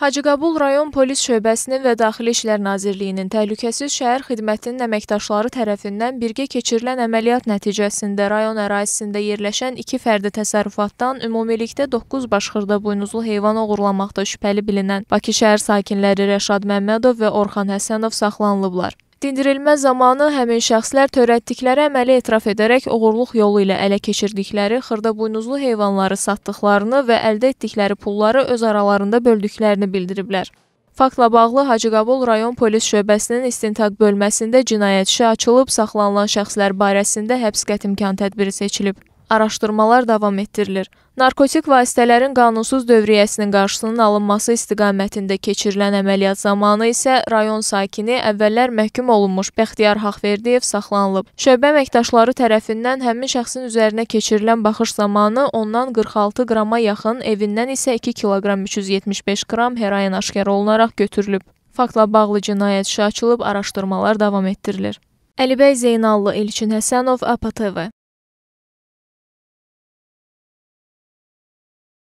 Hacıqabul rayon polis şöbəsinin və Daxili İşlər Nazirliyinin Təhlükəsiz Şəhər Xidmətinin əməkdaşları tərəfindən birgə keçirilən əməliyyat nəticəsində rayon ərazisində yerləşən iki fərdi təsərrüfatdan ümumilikdə 9 başxırda buynuzlu heyvan oğurlamaqda şübhəli bilinən Bakı şəhər sakinləri Rəşad Məmmədov və Orxan Həsənov saxlanılıblar dindirilmə zamanı həmin şəxslər törətdikləri əməli etiraf edərək oğurluq yolu ilə ələ keçirdikləri xırdabuynuzlu heyvanları satdıqlarını və əldə etdikləri pulları öz aralarında böldüklərini bildiriblər. Faktla bağlı Hacıqabul rayon polis şöbəsinin istintaq bölməsində cinayət işi açılıb, saxlanılan şəxslər barəsində həbs qətimkan tədbiri seçilib. Araşdırmalar davam etdirilir. Narkotik vasitələrin qanunsuz dövriyyəsinin qarşısının alınması istiqamətində keçirilən əməliyyat zamanı isə rayon sakini əvvəllər məhkum olunmuş Bəxtiyar Haqverdiyev saxlanılıb. Şöbə əməkdaşları tərəfindən həmin şəxsin üzərinə keçirilən baxış zamanı ondan 46 qrama yaxın, evindən isə 2 kiloqram 375 qram herayin aşkar olunaraq götürülüb. Faktla bağlı cinayət işi açılıb, araşdırmalar davam etdirilir. Əlibəy Zeynallı, İlçin Həsənov, APTV